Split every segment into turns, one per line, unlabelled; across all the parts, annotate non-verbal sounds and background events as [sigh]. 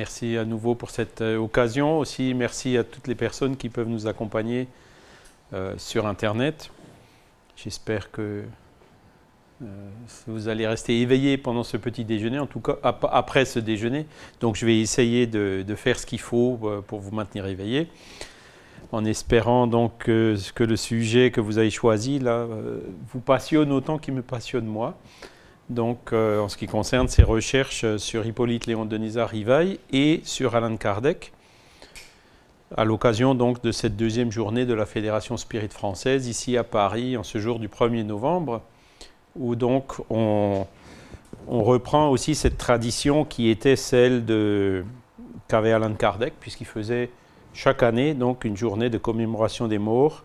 Merci à nouveau pour cette euh, occasion. Aussi, merci à toutes les personnes qui peuvent nous accompagner euh, sur Internet. J'espère que euh, vous allez rester éveillés pendant ce petit déjeuner, en tout cas après ce déjeuner. Donc, je vais essayer de, faire ce qu'il faut pour vous maintenir éveillés, en espérant donc que, que, le sujet que vous avez choisi là vous passionne autant qu'il me passionne moi donc euh, en ce qui concerne ses recherches euh, sur Hippolyte Léon Denisard Rivail et sur Alain Kardec, à l'occasion donc de cette deuxième journée de la Fédération Spirit française ici à Paris en ce jour du 1er novembre, où donc on, reprend aussi cette tradition qui était celle de qu'avait Alain Kardec, puisqu'il faisait chaque année donc une journée de commémoration des morts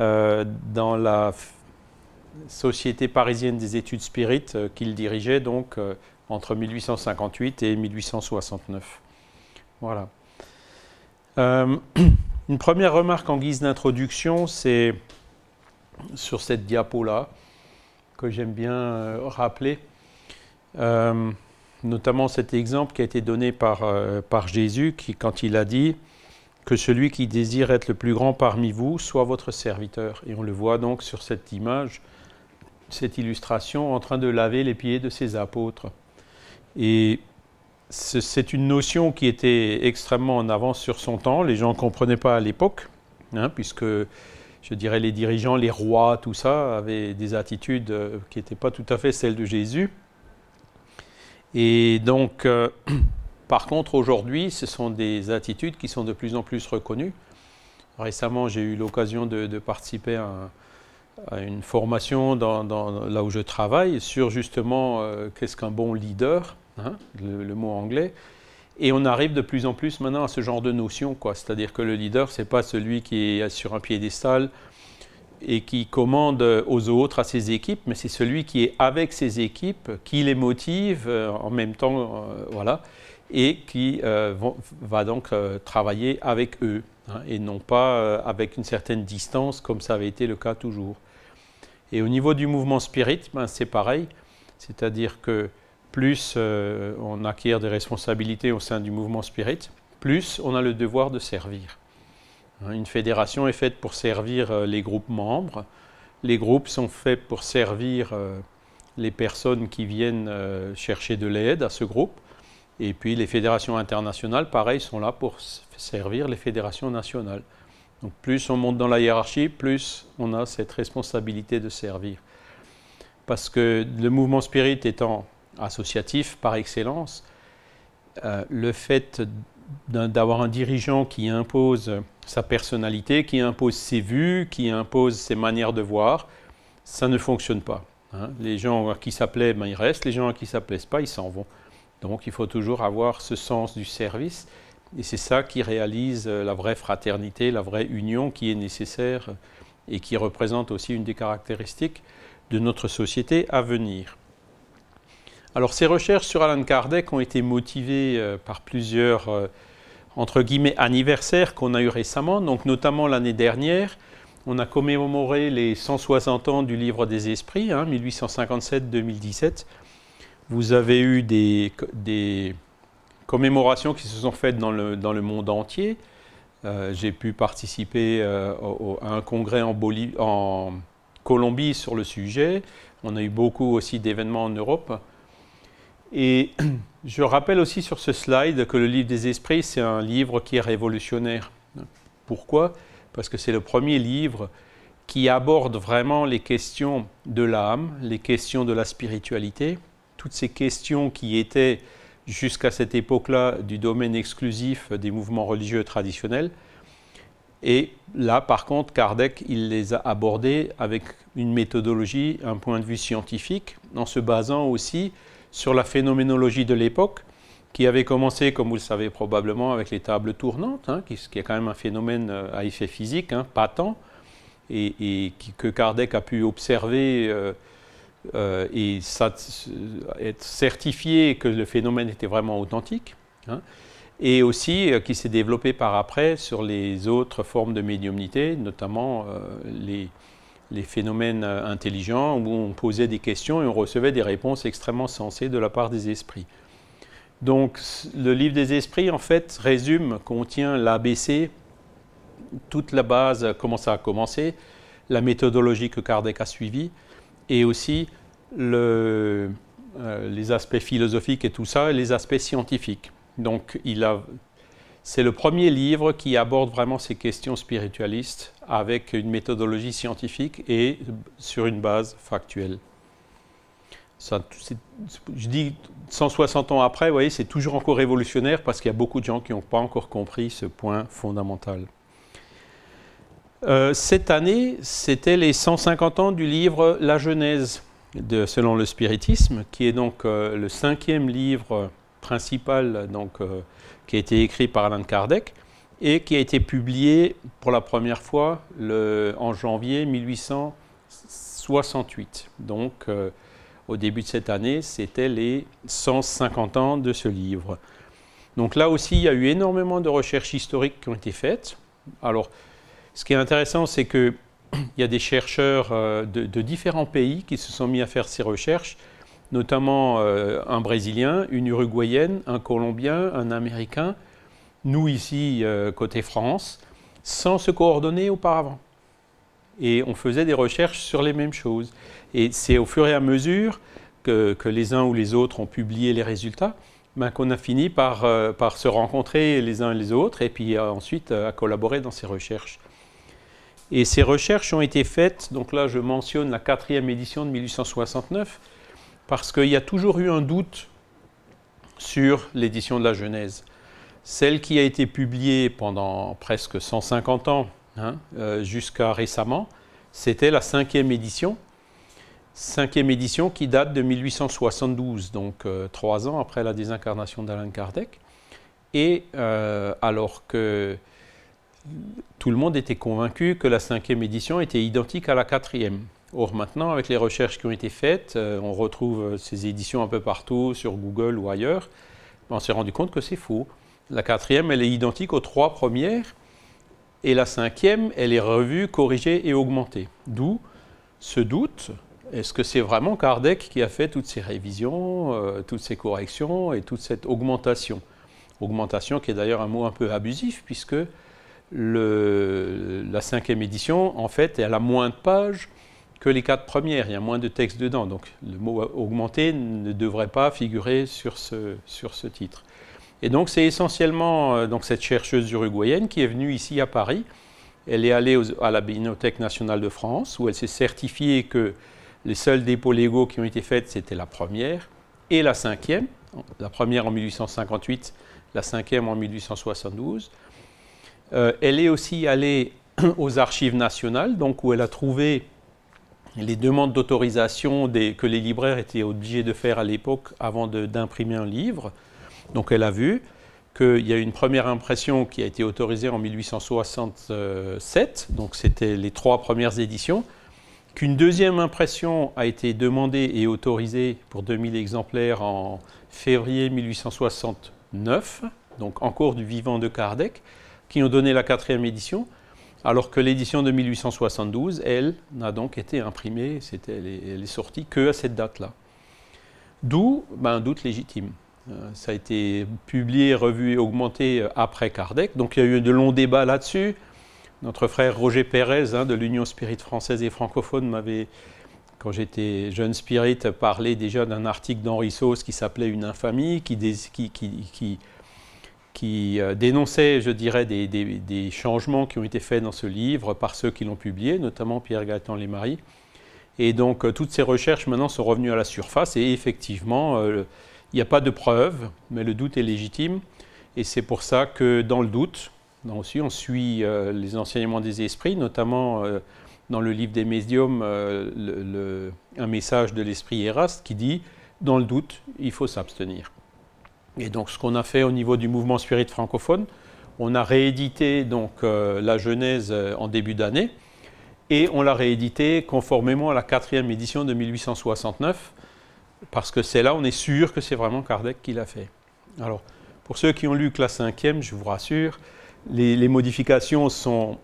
euh, dans la Société parisienne des études spirites euh, qu'il dirigeait donc euh, entre 1858 et 1869. Voilà. Euh, [clears throat] une première remarque en guise d'introduction, c'est sur cette diapo-là, que j'aime bien rappeler, notamment cet exemple qui a été donné par, par Jésus, qui, quand il a dit que celui qui désire être le plus grand parmi vous soit votre serviteur. Et on le voit donc sur cette image cette illustration en train de laver les pieds de ses apôtres. Et c'est une notion qui était extrêmement en avance sur son temps. Les gens ne comprenaient pas à l'époque, hein, puisque je dirais les dirigeants, les rois, tout ça, avaient des attitudes euh, qui n'étaient pas tout à fait celles de Jésus. Et donc, euh, [clears throat] par contre, aujourd'hui, ce sont des attitudes qui sont de plus en plus reconnues. Récemment, j'ai eu l'occasion de, de, participer à un, une formation là où je travaille sur justement euh, qu'est-ce qu'un bon leader, hein, le, mot anglais. Et on arrive de plus en plus maintenant à ce genre de notion, quoi. C'est-à-dire que le leader, c'est pas celui qui est sur un piédestal et qui commande euh, aux autres, à ses équipes, mais c'est celui qui est avec ses équipes, qui les motive euh, en même temps, voilà, et qui va donc travailler avec eux, hein, et non pas avec une certaine distance, comme ça avait été le cas toujours. Et au niveau du mouvement spirit, ben, c'est pareil. C'est-à-dire que plus euh, on acquiert des responsabilités au sein du mouvement spirit, plus on a le devoir de servir. Hein, une fédération est faite pour servir euh, les groupes membres. Les groupes sont faits pour servir euh, les personnes qui viennent chercher de l'aide à ce groupe. Et puis les fédérations internationales, pareil, sont là pour servir les fédérations nationales. Donc plus on monte dans la hiérarchie, plus on a cette responsabilité de servir. Parce que le mouvement spirit étant associatif par excellence, euh, le fait d'avoir un dirigeant qui impose sa personnalité, qui impose ses vues, qui impose ses manières de voir, ça ne fonctionne pas. Hein. Les gens à qui ça plaît, ben, ils restent, les gens à qui ça plaît pas, ils s'en vont. Donc il faut toujours avoir ce sens du service et c'est ça qui réalise euh, la vraie fraternité, la vraie union qui est nécessaire euh, et qui représente aussi une des caractéristiques de notre société à venir. Alors ces recherches sur Alan Kardec ont été motivées euh, par plusieurs entre guillemets anniversaires qu'on a eu récemment, donc notamment l'année dernière, on a commémoré les 160 ans du livre des esprits, 1857-2017. Hein, Vous avez eu des, des commémorations qui se sont faites dans le, monde entier. Euh, j'ai pu participer euh, à un congrès en, en, Colombie sur le sujet. On a eu beaucoup aussi d'événements en Europe. Et [clears throat] je rappelle aussi sur ce slide que le livre des esprits, c'est un livre qui est révolutionnaire. Pourquoi Parce que c'est le premier livre qui aborde vraiment les questions de l'âme, les questions de la spiritualité, toutes ces questions qui étaient jusqu'à cette époque-là du domaine exclusif des mouvements religieux traditionnels. Et là, par contre, Kardec, il les a abordés avec une méthodologie, un point de vue scientifique, en se basant aussi sur la phénoménologie de l'époque, qui avait commencé, comme vous le savez probablement, avec les tables tournantes, hein, qui, est quand même un phénomène euh, à effet physique, hein, patent, et, que Kardec a pu observer. Euh, euh, et euh, être certifié que le phénomène était vraiment authentique, hein, et aussi euh, qui s'est développé par après sur les autres formes de médiumnité, notamment les, les, phénomènes intelligents où on posait des questions et on recevait des réponses extrêmement sensées de la part des esprits. Donc le livre des esprits, en fait, résume, contient l'ABC, toute la base, comment ça a commencé, la méthodologie que Kardec a suivie, et aussi le, euh, les aspects philosophiques et tout ça, et les aspects scientifiques. Donc, il c'est le premier livre qui aborde vraiment ces questions spiritualistes avec une méthodologie scientifique et sur une base factuelle. je dis 160 ans après, vous voyez, c'est toujours encore révolutionnaire parce qu'il y a beaucoup de gens qui n'ont pas encore compris ce point fondamental. Euh, cette année, c'était les 150 ans du livre La Genèse, de, selon le spiritisme, qui est donc euh, le cinquième livre principal donc, euh, qui a été écrit par Alain Kardec et qui a été publié pour la première fois le, en janvier 1868. Donc, au début de cette année, c'était les 150 ans de ce livre. Donc là aussi, il y a eu énormément de recherches historiques qui ont été faites. Alors, ce qui est intéressant, c'est qu'il [clears throat] y a des chercheurs euh, de, différents pays qui se sont mis à faire ces recherches, notamment euh, un Brésilien, une Uruguayenne, un Colombien, un Américain, nous ici, euh, côté France, sans se coordonner auparavant. Et on faisait des recherches sur les mêmes choses. Et c'est au fur et à mesure que, les uns ou les autres ont publié les résultats ben, qu'on a fini par, par se rencontrer les uns et les autres et puis ensuite à collaborer dans ces recherches. Et ces recherches ont été faites, donc là je mentionne la quatrième édition de 1869, parce qu'il y a toujours eu un doute sur l'édition de la Genèse. Celle qui a été publiée pendant presque 150 ans, hein, euh, jusqu'à récemment, c'était la cinquième édition. Cinquième édition qui date de 1872, donc euh, trois ans après la désincarnation d'Alain Kardec. Et euh, alors que tout le monde était convaincu que la cinquième édition était identique à la quatrième. Or maintenant, avec les recherches qui ont été faites, euh, on retrouve euh, ces éditions un peu partout, sur Google ou ailleurs, on s'est rendu compte que c'est faux. La quatrième, elle est identique aux trois premières, et la cinquième, elle est revue, corrigée et augmentée. D'où ce doute, est-ce que c'est vraiment Kardec qui a fait toutes ces révisions, euh, toutes ces corrections et toute cette augmentation Augmentation qui est d'ailleurs un mot un peu abusif, puisque la cinquième édition, en fait, elle a moins de pages que les quatre premières. Il y a moins de texte dedans. Donc le mot augmenté ne devrait pas figurer sur ce, sur ce titre. Et donc c'est essentiellement euh, donc, cette chercheuse uruguayenne qui est venue ici à Paris. Elle est allée à la Bibliothèque nationale de France où elle s'est certifiée que les seuls dépôts légaux qui ont été faits, c'était la première et la cinquième. La première en 1858, la cinquième en 1872. Euh, elle est aussi allée [clears throat] aux archives nationales, donc où elle a trouvé les demandes d'autorisation que les libraires étaient obligés de faire à l'époque avant d'imprimer un livre. Donc elle a vu qu'il y a une première impression qui a été autorisée en 1867, donc c'était les trois premières éditions, qu'une deuxième impression a été demandée et autorisée pour 2000 exemplaires en février 1869, donc encore du vivant de Kardec, qui ont donné la quatrième édition, alors que l'édition de 1872, elle, n'a donc été imprimée, c'était, elle, est, sortie que à cette date-là. D'où ben, un doute légitime. Euh, ça a été publié, revu et augmenté euh, après Kardec, donc il y a eu de longs débats là-dessus. Notre frère Roger Pérez hein, de l'Union Spirit française et francophone m'avait, quand j'étais jeune spirit, parlé déjà d'un article d'Henri Sauce qui s'appelait Une infamie, qui qui euh, dénonçait, je dirais, des, changements qui ont été faits dans ce livre par ceux qui l'ont publié, notamment Pierre Gaëtan Lémary. Et donc, euh, toutes ces recherches maintenant sont revenues à la surface et effectivement, euh, il n'y a pas de preuves, mais le doute est légitime. Et c'est pour ça que, dans le doute, aussi, on suit les enseignements des esprits, notamment dans le livre des médiums, un message de l'esprit Eraste qui dit Dans le doute, il faut s'abstenir. Et donc ce qu'on a fait au niveau du mouvement spirit francophone, on a réédité donc euh, la Genèse euh, en début d'année et on l'a réédité conformément à la quatrième édition de 1869 parce que c'est là on est sûr que c'est vraiment Kardec qui l'a fait. Alors pour ceux qui ont lu que la cinquième, je vous rassure, les, modifications sont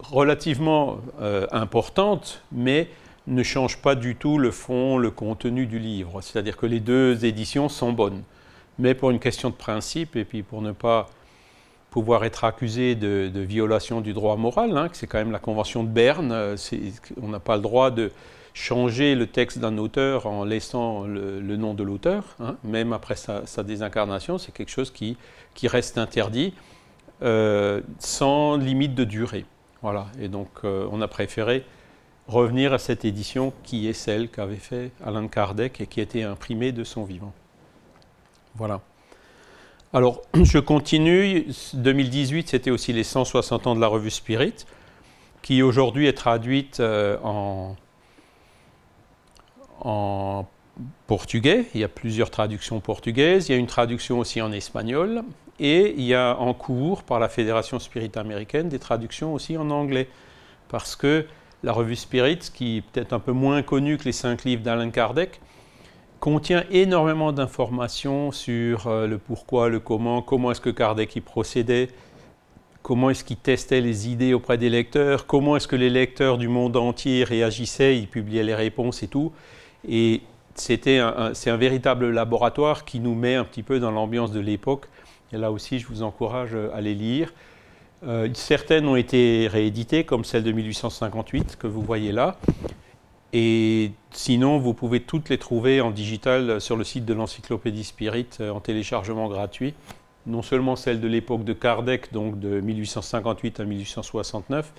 relativement euh, importantes, mais ne change pas du tout le fond, le contenu du livre. C'est-à-dire que les deux éditions sont bonnes. Mais pour une question de principe, et puis pour ne pas pouvoir être accusé de, violation du droit moral, hein, que c'est quand même la Convention de Berne, euh, on n'a pas le droit de changer le texte d'un auteur en laissant le, nom de l'auteur, hein. même après sa, désincarnation, c'est quelque chose qui, reste interdit, euh, sans limite de durée. Voilà, et donc euh, on a préféré revenir à cette édition qui est celle qu'avait fait Alain Kardec et qui a été imprimée de son vivant. Voilà. Alors, [clears throat] je continue. 2018, c'était aussi les 160 ans de la revue Spirit, qui aujourd'hui est traduite euh, en, en portugais. Il y a plusieurs traductions portugaises. Il y a une traduction aussi en espagnol. Et il y a en cours, par la Fédération Spirit américaine, des traductions aussi en anglais. Parce que la revue Spirit, qui est peut-être un peu moins connue que les cinq livres d'Alain Kardec, contient énormément d'informations sur euh, le pourquoi, le comment, comment est-ce que Kardec y procédait, comment est-ce qu'il testait les idées auprès des lecteurs, comment est-ce que les lecteurs du monde entier réagissaient, ils publiaient les réponses et tout. Et c'est un véritable laboratoire qui nous met un petit peu dans l'ambiance de l'époque. Et là aussi, je vous encourage euh, à les lire. Euh, certaines ont été rééditées, comme celle de 1858 que vous voyez là. Et sinon, vous pouvez toutes les trouver en digital sur le site de l'Encyclopédie Spirit euh, en téléchargement gratuit. Non seulement celle de l'époque de Kardec, donc de 1858 à 1869,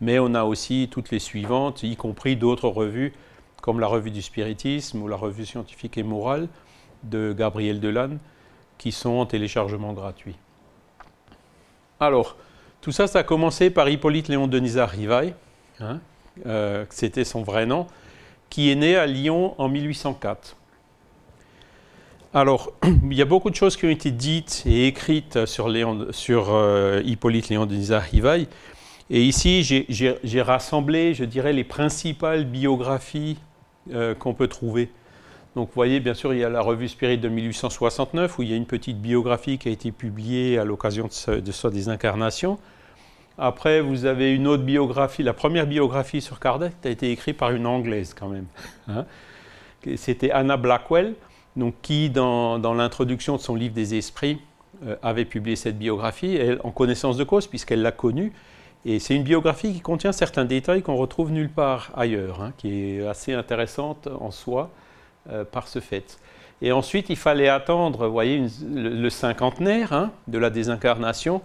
mais on a aussi toutes les suivantes, y compris d'autres revues comme la revue du spiritisme ou la revue scientifique et morale de Gabriel Delanne, qui sont en téléchargement gratuit. Alors, tout ça, ça a commencé par Hippolyte Léon Denisard Rivail, hein, euh, c'était son vrai nom, qui est né à Lyon en 1804. Alors, [clears throat] il y a beaucoup de choses qui ont été dites et écrites sur, euh, Hippolyte Léon Denisard Rivail, Et ici, j'ai rassemblé, je dirais, les principales biographies euh, qu'on peut trouver. Donc vous voyez, bien sûr, il y a la revue Spirit de 1869, où il y a une petite biographie qui a été publiée à l'occasion de, ce, sa désincarnation. Après, vous avez une autre biographie, la première biographie sur Kardec a été écrite par une Anglaise quand même. Hein. C'était Anna Blackwell, donc, qui, dans, l'introduction de son livre des esprits, euh, avait publié cette biographie, en connaissance de cause, puisqu'elle l'a connue. Et c'est une biographie qui contient certains détails qu'on retrouve nulle part ailleurs, hein, qui est assez intéressante en soi. Euh, par ce fait. Et ensuite, il fallait attendre, voyez, le, cinquantenaire hein, de la désincarnation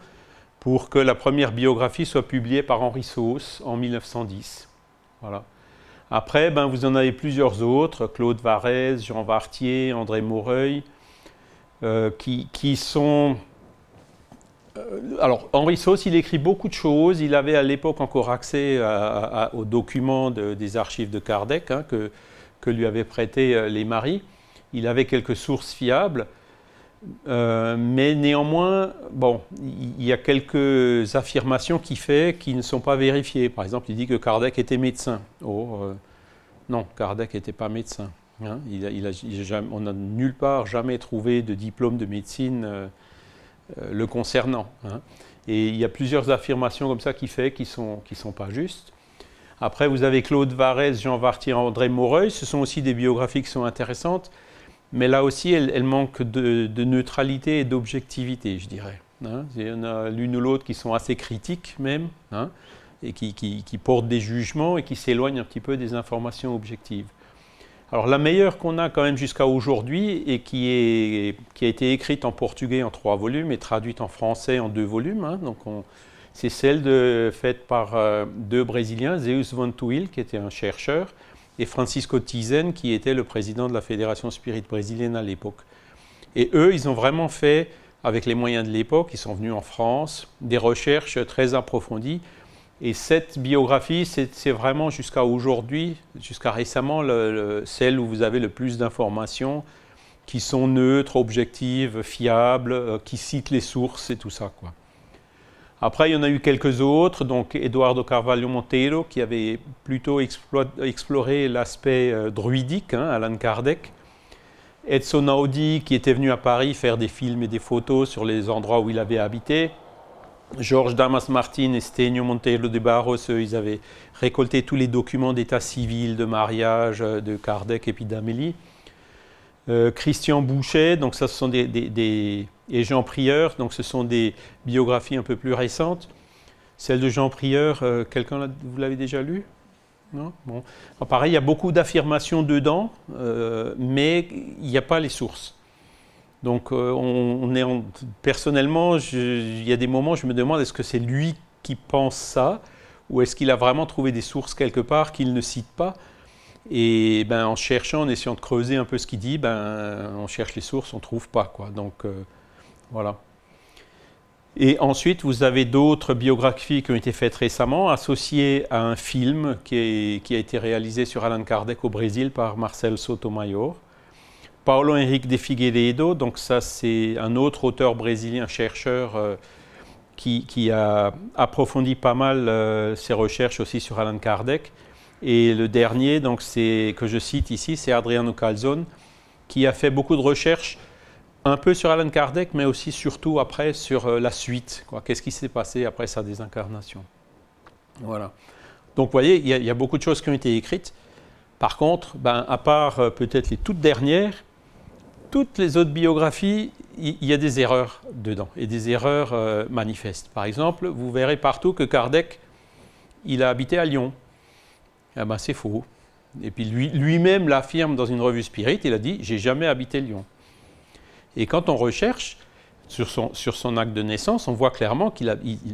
pour que la première biographie soit publiée par Henri Sauce en 1910. Après, ben, vous en avez plusieurs autres, Claude Varèse, Jean Vartier, André Moreuil, euh, qui, sont... Euh, alors, Henri Sauce, il écrit beaucoup de choses. Il avait à l'époque encore accès aux documents des archives de Kardec, hein, que que lui avaient prêté euh, les maris. Il avait quelques sources fiables, euh, mais néanmoins, bon, il y a quelques affirmations qu'il fait qui ne sont pas vérifiées. Par exemple, il dit que Kardec était médecin. Oh, euh, non, Kardec n'était pas médecin. Hein. Il on n'a nulle part jamais trouvé de diplôme de médecine le concernant. Hein. Et il y a plusieurs affirmations comme ça qu'il fait qui ne sont, qui sont pas justes. Après, vous avez Claude Varès Jean Vartier, André Moreuil. Ce sont aussi des biographies qui sont intéressantes, mais là aussi, elles, manquent de, neutralité et d'objectivité, je dirais. Hein. Il y en a l'une ou l'autre qui sont assez critiques même, hein, et qui, portent des jugements et qui s'éloignent un petit peu des informations objectives. Alors la meilleure qu'on a quand même jusqu'à aujourd'hui et qui, est, qui, a été écrite en portugais en trois volumes et traduite en français en deux volumes, hein, donc on, c'est celle faite par euh, deux Brésiliens, Zeus von Tuil, qui était un chercheur, et Francisco Tizen, qui était le président de la Fédération Spirit brésilienne à l'époque. Et eux, ils ont vraiment fait, avec les moyens de l'époque, ils sont venus en France, des recherches très approfondies. Et cette biographie, c'est vraiment jusqu'à aujourd'hui, jusqu'à récemment, celle où vous avez le plus d'informations qui sont neutres, objectives, fiables, euh, qui citent les sources et tout ça. Quoi. Après, il y en a eu quelques autres, donc Eduardo Carvalho Monteiro, qui avait plutôt exploré l'aspect euh, druidique, hein, Alan Kardec. Edson Audi, qui était venu à Paris faire des films et des photos sur les endroits où il avait habité. Georges Damas Martin et Stenio Monteiro de Barros, ils avaient récolté tous les documents d'état civil, de mariage, euh, de Kardec et puis d'Amélie. Euh, Christian Boucher, donc ça ce sont des, et Jean Prieur, donc ce sont des biographies un peu plus récentes. Celle de Jean Prieur, euh, quelqu'un vous l'avez déjà lu Non Bon. pareil, il y a beaucoup d'affirmations dedans, euh, mais il n'y a pas les sources. Donc on, personnellement, il y a des moments, je me demande est-ce que c'est lui qui pense ça, ou est-ce qu'il a vraiment trouvé des sources quelque part qu'il ne cite pas et ben, en cherchant, en essayant de creuser un peu ce qu'il dit, ben, euh, on cherche les sources, on ne trouve pas. Quoi. Euh, voilà. Et ensuite, vous avez d'autres biographies qui ont été faites récemment, associées à un film qui, a été réalisé sur Alan Kardec au Brésil par Marcel Sotomayor. Paulo Henrique de Figueiredo, donc ça c'est un autre auteur brésilien, chercheur, euh, qui, a approfondi pas mal ses recherches aussi sur Alan Kardec. Et le dernier, donc, que je cite ici, c'est Adriano Calzone, qui a fait beaucoup de recherches un peu sur Alan Kardec, mais aussi surtout après sur euh, la suite. Qu'est-ce qui s'est passé après sa désincarnation Voilà. Donc, vous voyez, il y, a beaucoup de choses qui ont été écrites. Par contre, ben, à part euh, peut-être les toutes dernières, toutes les autres biographies, il y, a des erreurs dedans, et des erreurs euh, manifestes. Par exemple, vous verrez partout que Kardec, il a habité à Lyon. Eh ben, c'est faux. Et puis lui-même l'affirme dans une revue Spirit, il a dit J'ai jamais habité Lyon. Et quand on recherche sur son, acte de naissance, on voit clairement que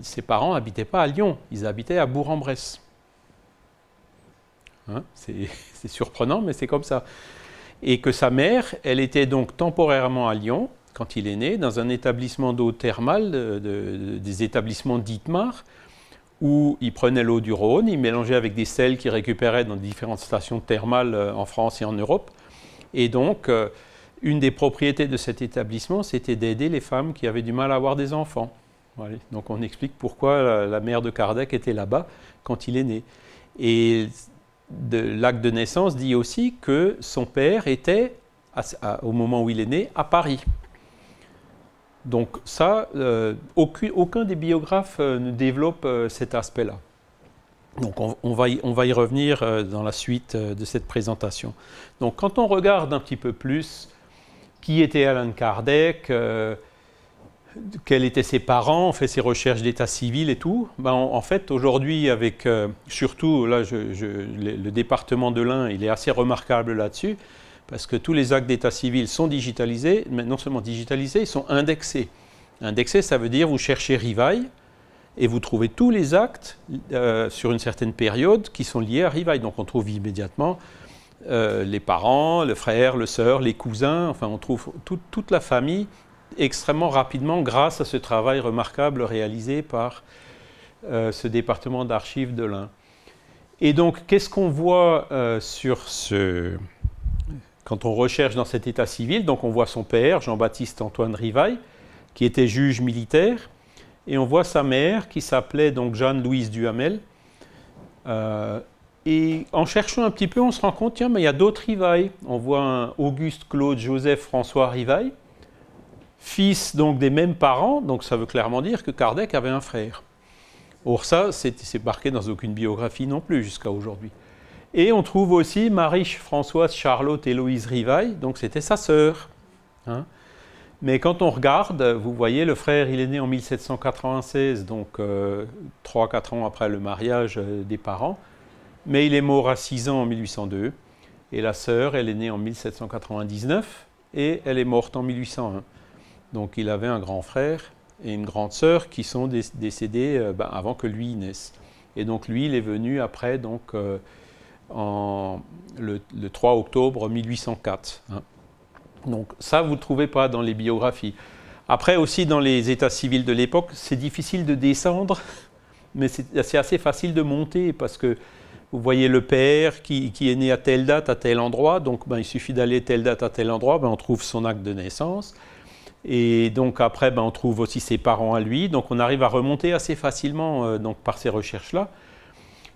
ses parents n'habitaient pas à Lyon, ils habitaient à Bourg-en-Bresse. Hein, [laughs] c'est surprenant, mais c'est comme ça. Et que sa mère, elle était donc temporairement à Lyon quand il est né, dans un établissement d'eau thermale des établissements d'Itmar, où ils prenaient l'eau du Rhône, ils mélangeaient avec des sels qu'ils récupéraient dans différentes stations thermales euh, en France et en Europe. Et donc, euh, une des propriétés de cet établissement, c'était d'aider les femmes qui avaient du mal à avoir des enfants. Donc, on explique pourquoi la, mère de Kardec était là-bas quand il est né. Et l'acte de naissance dit aussi que son père était, au moment où il est né, à Paris. Donc ça, euh, aucun, des biographes euh, ne développe euh, cet aspect-là. Donc on, va y, revenir dans la suite de cette présentation. Donc quand on regarde un petit peu plus qui était Alan Kardec, quels étaient ses parents, on fait ses recherches d'état civil et tout, ben en fait aujourd'hui avec surtout là le, département de l'Ain, il est assez remarquable là-dessus parce que tous les actes d'état civil sont digitalisés, mais non seulement digitalisés, ils sont indexés. Indexés, ça veut dire vous cherchez Rivail et vous trouvez tous les actes euh, sur une certaine période qui sont liés à Rivail. Donc on trouve immédiatement euh, les parents, le frère, le sœur, les cousins, enfin on trouve toute la famille extrêmement rapidement grâce à ce travail remarquable réalisé par euh, ce département d'archives de l'Ain. Et donc qu'est-ce qu'on voit sur ce quand on recherche dans cet état civil, donc on voit son père, Jean-Baptiste Antoine Rivail, qui était juge militaire, et on voit sa mère, qui s'appelait donc Jeanne-Louise Duhamel. Euh, et en cherchant un petit peu, on se rend compte, tiens, mais il y a d'autres Rivail. On voit un Auguste Claude Joseph François Rivail, fils donc des mêmes parents, donc ça veut clairement dire que Kardec avait un frère. Or ça, c'est marqué dans aucune biographie non plus jusqu'à aujourd'hui. Et on trouve aussi Marie, Françoise, Charlotte, Héloïse Rivaille, donc c'était sa sœur. Hein. Mais quand on regarde, vous voyez, le frère, il est né en 1796, donc 3-4 euh, ans après le mariage euh, des parents, mais il est mort à 6 ans en 1802. Et la sœur, elle est née en 1799 et elle est morte en 1801. Donc il avait un grand frère et une grande sœur qui sont décédés euh, ben, avant que lui naisse. Et donc lui, il est venu après, donc en, le, 3 octobre 1804. Donc ça, vous ne trouvez pas dans les biographies. Après aussi, dans les états civils de l'époque, c'est difficile de descendre, [laughs] mais c'est assez facile de monter parce que vous voyez le père qui, est né à telle date, à tel endroit, donc ben, il suffit d'aller telle date à tel endroit, ben, on trouve son acte de naissance. Et donc après, ben, on trouve aussi ses parents à lui, donc on arrive à remonter assez facilement euh, donc, par ces recherches-là.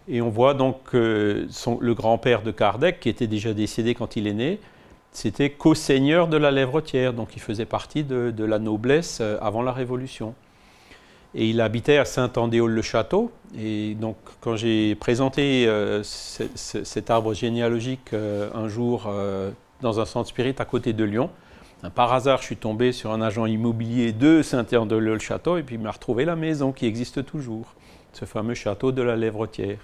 Et on voit donc que son, le grand-père de Kardec, qui était déjà décédé quand il est né, c'était co-seigneur de la Lèvretière, donc il faisait partie de, la noblesse euh, avant la Révolution. Et il habitait à Saint-Andéol-le-Château. Et donc, quand j'ai présenté euh, cet arbre généalogique euh, un jour dans un centre spirit à côté de Lyon, ben, par hasard, je suis tombé sur un agent immobilier de Saint-Andéol-le-Château et puis il m'a retrouvé la maison qui existe toujours, ce fameux château de la Lèvretière.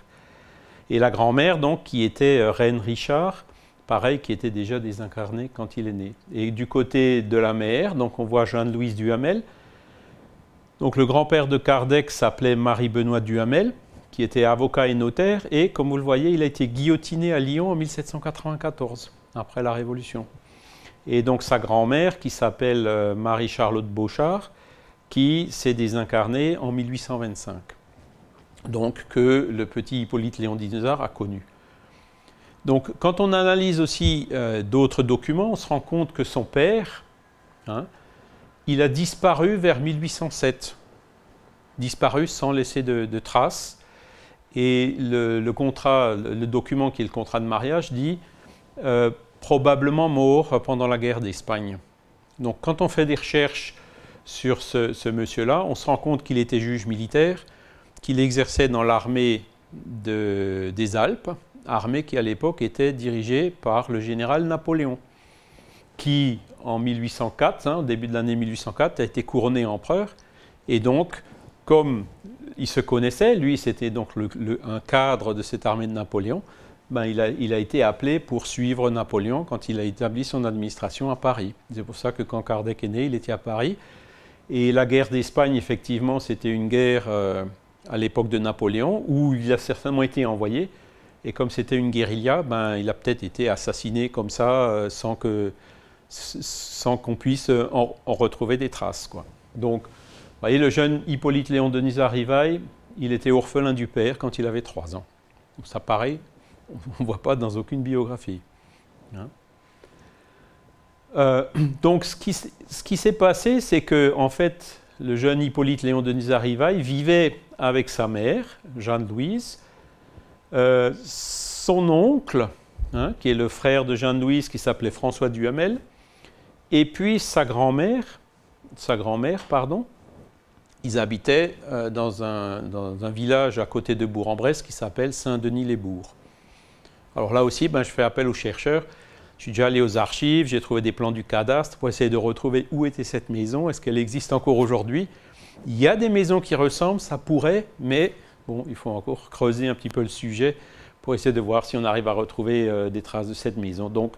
Et la grand-mère, donc, qui était euh, reine Richard, pareil, qui était déjà désincarnée quand il est né. Et du côté de la mère, donc, on voit Jeanne-Louise Duhamel. Donc, le grand-père de Kardec s'appelait Marie-Benoît Duhamel, qui était avocat et notaire, et comme vous le voyez, il a été guillotiné à Lyon en 1794, après la Révolution. Et donc sa grand-mère, qui s'appelle euh, Marie-Charlotte Beauchard, qui s'est désincarnée en 1825 donc, que le petit Hippolyte Léon Dinard a connu. Donc, quand on analyse aussi euh, d'autres documents, on se rend compte que son père, hein, il a disparu vers 1807, disparu sans laisser de, traces. Et le, document qui est le contrat de mariage dit euh, probablement mort pendant la guerre d'Espagne. Donc, quand on fait des recherches sur ce monsieur-là, on se rend compte qu'il était juge militaire, qu'il exerçait dans l'armée des Alpes, armée qui à l'époque était dirigée par le général Napoléon, qui en 1804, hein, au début de l'année 1804, a été couronné empereur. Et donc, comme il se connaissait, lui c'était donc un cadre de cette armée de Napoléon, ben, il, a, été appelé pour suivre Napoléon quand il a établi son administration à Paris. C'est pour ça que quand Kardec est né, il était à Paris. Et la guerre d'Espagne, effectivement, c'était une guerre euh, à l'époque de Napoléon, où il a certainement été envoyé. Et comme c'était une guérilla, ben, il a peut-être été assassiné comme ça, euh, sans qu'on sans qu'on puisse euh, en, retrouver des traces. Quoi. Donc, vous voyez, le jeune Hippolyte Léon Denis Rivaille, il était orphelin du père quand il avait 3 ans. ça paraît, [laughs] on ne voit pas dans aucune biographie. Hein. Euh, [clears throat] donc, ce qui, qui s'est passé, c'est que, en fait, le jeune Hippolyte Léon Denis Rivaille vivait avec sa mère, Jeanne-Louise, euh, son oncle, hein, qui est le frère de Jeanne-Louise, qui s'appelait François Duhamel, et puis sa grand-mère, sa grand-mère, pardon, ils habitaient euh, dans, un, village à côté de Bourg-en-Bresse qui s'appelle Saint-Denis-les-Bourgs. Alors là aussi, ben, je fais appel aux chercheurs. Je suis déjà allé aux archives, j'ai trouvé des plans du cadastre pour essayer de retrouver où était cette maison, est-ce qu'elle existe encore aujourd'hui il y a des maisons qui ressemblent, ça pourrait, mais bon, il faut encore creuser un petit peu le sujet pour essayer de voir si on arrive à retrouver euh, des traces de cette maison. Donc,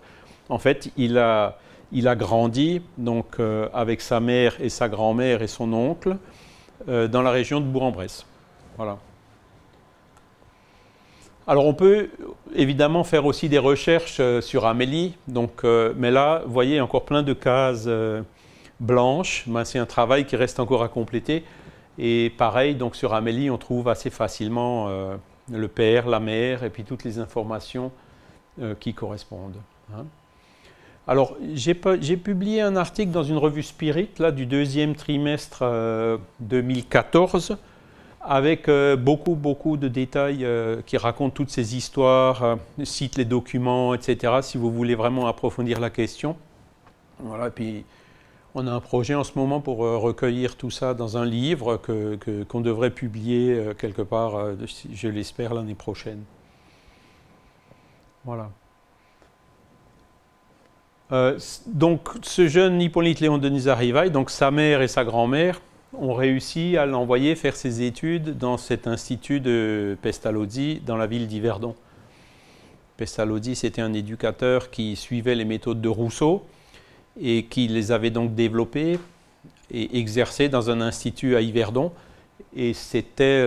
en fait, il a, il a grandi donc, euh, avec sa mère et sa grand-mère et son oncle euh, dans la région de Bourg-en-Bresse. Voilà. Alors on peut évidemment faire aussi des recherches sur Amélie, donc, mais là, vous voyez encore plein de cases blanche, c'est un travail qui reste encore à compléter. Et pareil, donc sur Amélie, on trouve assez facilement euh, le père, la mère, et puis toutes les informations euh, qui correspondent. Hein. Alors, j'ai publié un article dans une revue Spirit, là, du deuxième trimestre 2014, euh, avec beaucoup, beaucoup de détails qui racontent toutes ces histoires, cite les documents, etc., si vous voulez vraiment approfondir la question. Voilà, et puis on a un projet en ce moment pour euh, recueillir tout ça dans un livre qu'on devrait publier euh, quelque part, euh, je l'espère, l'année prochaine. Voilà. donc, ce jeune Hippolyte Léon Denis Arrivaille, donc sa mère et sa grand-mère, ont réussi à l'envoyer faire ses études dans cet institut de Pestalozzi, dans la ville d'Yverdon. Pestalozzi, c'était un éducateur qui suivait les méthodes de Rousseau et qui les avait donc développés et exercés dans un institut à Yverdon. Et c'était,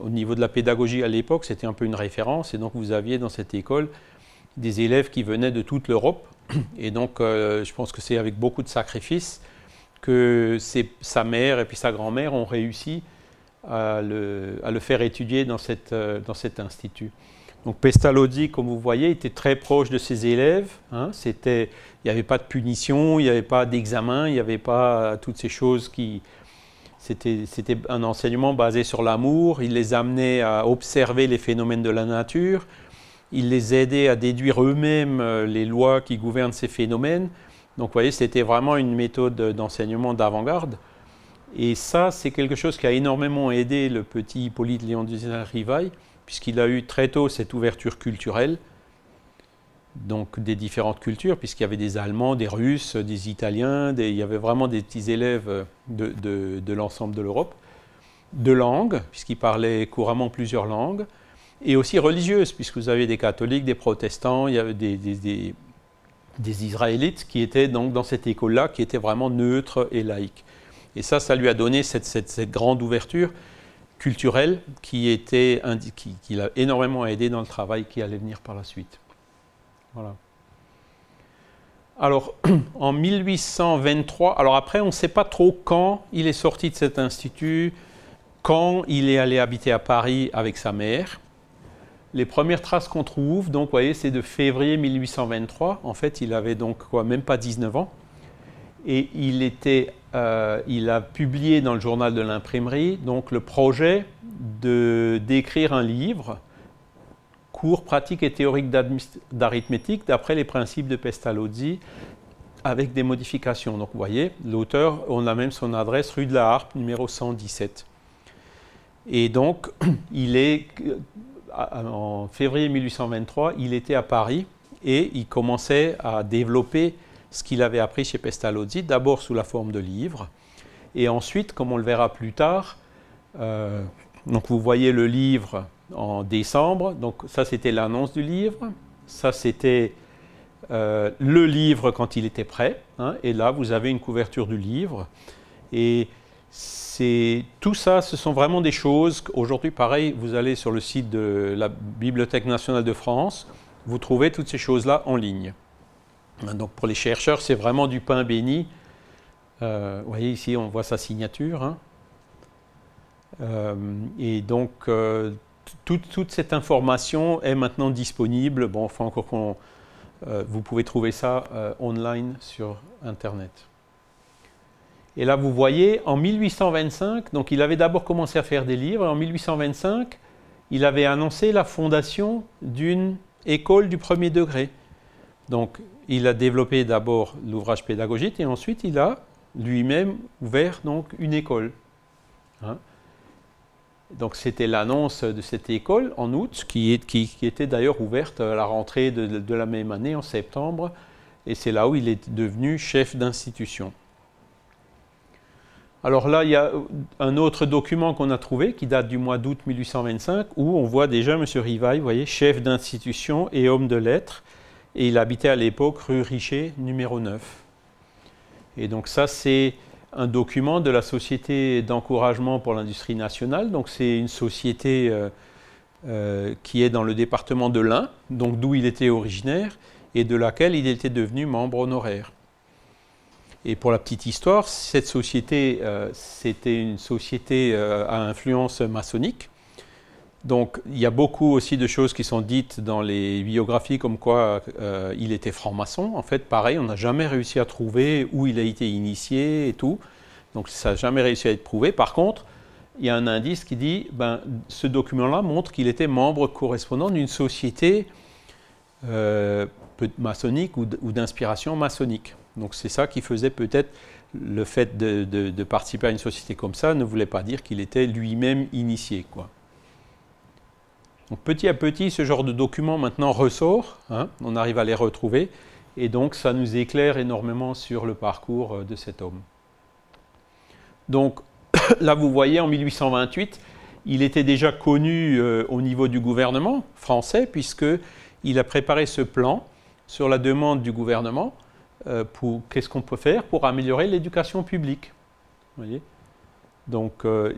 au niveau de la pédagogie à l'époque, c'était un peu une référence. Et donc vous aviez dans cette école des élèves qui venaient de toute l'Europe. [clears throat] Et donc euh, je pense que c'est avec beaucoup de sacrifices que sa mère et puis sa grand-mère ont réussi à le, faire étudier dans euh, cet institut. Donc Pestalozzi, comme vous voyez, était très proche de ses élèves. Hein. il n'y avait pas de punition, il n'y avait pas d'examen, il n'y avait pas toutes ces choses qui... C'était un enseignement basé sur l'amour. Il les amenait à observer les phénomènes de la nature. Il les aidait à déduire eux-mêmes euh, les lois qui gouvernent ces phénomènes. Donc vous voyez, c'était vraiment une méthode d'enseignement d'avant-garde. Et ça, c'est quelque chose qui a énormément aidé le petit Hippolyte Léon de Rivaille puisqu'il a eu très tôt cette ouverture culturelle, donc des différentes cultures, puisqu'il y avait des Allemands, des Russes, des Italiens, il y avait vraiment des petits élèves de l'ensemble de l'Europe, de, langues, puisqu'il parlait couramment plusieurs langues, et aussi religieuses, puisque vous avez des catholiques, des protestants, il y avait des, Israélites qui étaient donc dans cette école-là, qui étaient vraiment neutres et laïques. Et ça, ça lui a donné cette grande ouverture culturel qui était qui, qui l'a énormément aidé dans le travail qui allait venir par la suite. Voilà. Alors, [clears throat] en 1823, alors après, on ne sait pas trop quand il est sorti de cet institut, quand il est allé habiter à Paris avec sa mère. Les premières traces qu'on trouve, donc, voyez, c'est de février 1823. En fait, il avait donc, quoi, même pas 19 ans. Et il était euh, il a publié dans le journal de l'imprimerie donc le projet de d'écrire un livre cours pratique et théorique d'arithmétique d'après les principes de Pestalozzi avec des modifications. Donc vous voyez, l'auteur, on a même son adresse rue de la Harpe numéro 117. Et donc [clears throat] il est euh, en février 1823, il était à Paris et il commençait à développer ce qu'il avait appris chez Pestalozzi, d'abord sous la forme de livres, et ensuite, comme on le verra plus tard, euh, donc vous voyez le livre en décembre, donc ça c'était l'annonce du livre, ça c'était euh, le livre quand il était prêt, hein, et là vous avez une couverture du livre, et c'est tout ça, ce sont vraiment des choses. Aujourd'hui, pareil, vous allez sur le site de la Bibliothèque nationale de France, vous trouvez toutes ces choses-là en ligne. Donc pour les chercheurs, c'est vraiment du pain béni. Euh, vous voyez ici, on voit sa signature. Hein. Euh, et donc, euh, toute, cette information est maintenant disponible. Bon, enfin, encore qu'on. vous pouvez trouver ça online sur Internet. Et là, vous voyez, en 1825, donc il avait d'abord commencé à faire des livres. en 1825, il avait annoncé la fondation d'une école du premier degré. Donc, il a développé d'abord l'ouvrage pédagogique et ensuite il a lui-même ouvert donc une école. Hein. donc c'était l'annonce de cette école en août, qui, était d'ailleurs ouverte à la rentrée de, la même année, en septembre, et c'est là où il est devenu chef d'institution. Alors là, il y a un autre document qu'on a trouvé qui date du mois d'août 1825, où on voit déjà M. Rivail, voyez, chef d'institution et homme de lettres. Et il habitait à l'époque rue Richer, numéro 9. Et donc ça, c'est un document de la Société d'encouragement pour l'industrie nationale. Donc c'est une société euh, euh, qui est dans le département de l'Ain, donc d'où il était originaire, et de laquelle il était devenu membre honoraire. Et pour la petite histoire, cette société, euh, c'était une société à influence maçonnique, donc il y a beaucoup aussi de choses qui sont dites dans les biographies comme quoi euh, il était franc-maçon. En fait, pareil, on n'a jamais réussi à trouver où il a été initié et tout. Donc ça n'a jamais réussi à être prouvé. Par contre, il y a un indice qui dit, ben, ce document-là montre qu'il était membre correspondant d'une société euh, maçonnique ou d'inspiration maçonnique. Donc c'est ça qui faisait peut-être le fait de, de, participer à une société comme ça ne voulait pas dire qu'il était lui-même initié. Quoi petit à petit, ce genre de documents maintenant ressort, hein. on arrive à les retrouver, et donc ça nous éclaire énormément sur le parcours euh, de cet homme. Donc [coughs] là, vous voyez, en 1828, il était déjà connu euh, au niveau du gouvernement français, puisqu'il a préparé ce plan sur la demande du gouvernement euh, pour qu'est-ce qu'on peut faire pour améliorer l'éducation publique. voyez donc euh,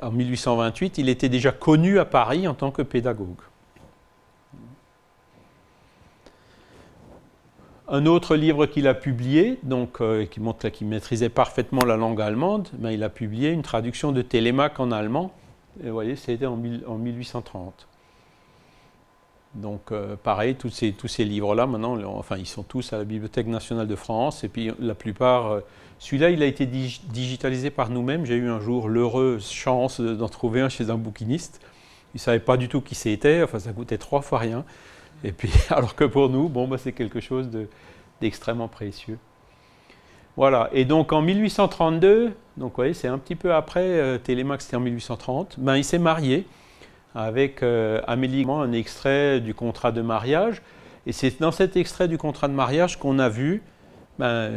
en 1828, il était déjà connu à Paris en tant que pédagogue. Un autre livre qu'il a publié, donc, euh, qui montre qu'il maîtrisait parfaitement la langue allemande, mais ben, il a publié une traduction de Télémaque en allemand. Et vous voyez, c'était en 1830. Donc, euh, pareil, tous ces, livres-là, maintenant, enfin, ils sont tous à la Bibliothèque nationale de France. Et puis, la plupart. Euh, celui-là, il a été digitalisé par nous-mêmes. J'ai eu un jour l'heureuse chance d'en trouver un chez un bouquiniste. Il ne savait pas du tout qui c'était. Enfin, ça coûtait trois fois rien. Et puis, [laughs] alors que pour nous, bon, bah, c'est quelque chose d'extrêmement précieux. Voilà. Et donc, en 1832, donc, vous voyez, c'est un petit peu après, euh, Télémax, Télémaque, c'était en 1830, ben, il s'est marié avec euh, Amélie, un extrait du contrat de mariage. Et c'est dans cet extrait du contrat de mariage qu'on a vu ben,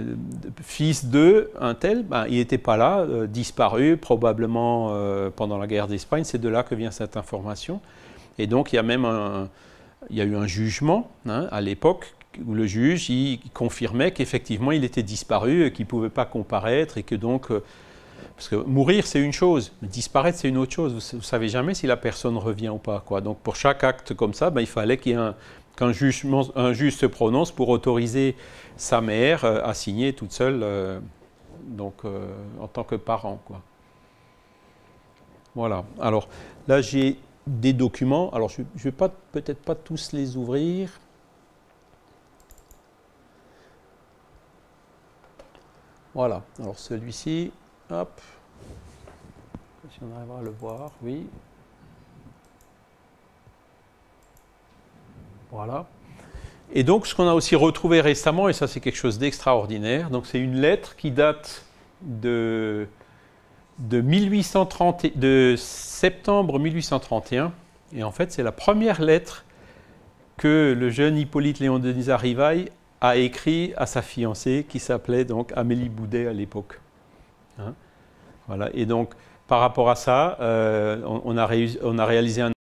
fils de un tel, ben, il n'était pas là, euh, disparu, probablement euh, pendant la guerre d'Espagne. C'est de là que vient cette information. Et donc, il y a même il y a eu un jugement hein, à l'époque où le juge il confirmait qu'effectivement il était disparu, qu'il ne pouvait pas comparaître et que donc parce que mourir, c'est une chose, disparaître, c'est une autre chose. Vous ne savez jamais si la personne revient ou pas. Donc pour chaque acte comme ça, ben, il fallait qu'il un, qu'un juge, un se prononce pour autoriser sa mère euh, à signer toute seule euh, donc, euh, en tant que parent. Voilà. Alors là, j'ai des documents. Alors je ne vais pas, peut-être pas tous les ouvrir. Voilà. Alors celui-ci, Hop. Si on arrivera à le voir, oui. Voilà. Et donc, ce qu'on a aussi retrouvé récemment, et ça c'est quelque chose d'extraordinaire, donc c'est une lettre qui date de, de, 1830, de septembre 1831. Et en fait, c'est la première lettre que le jeune Hippolyte Léon Denis Rivaille a écrite à sa fiancée, qui s'appelait donc Amélie Boudet à l'époque. Hein. Voilà. Et donc, par rapport à ça, euh, on, a on, a réalisé un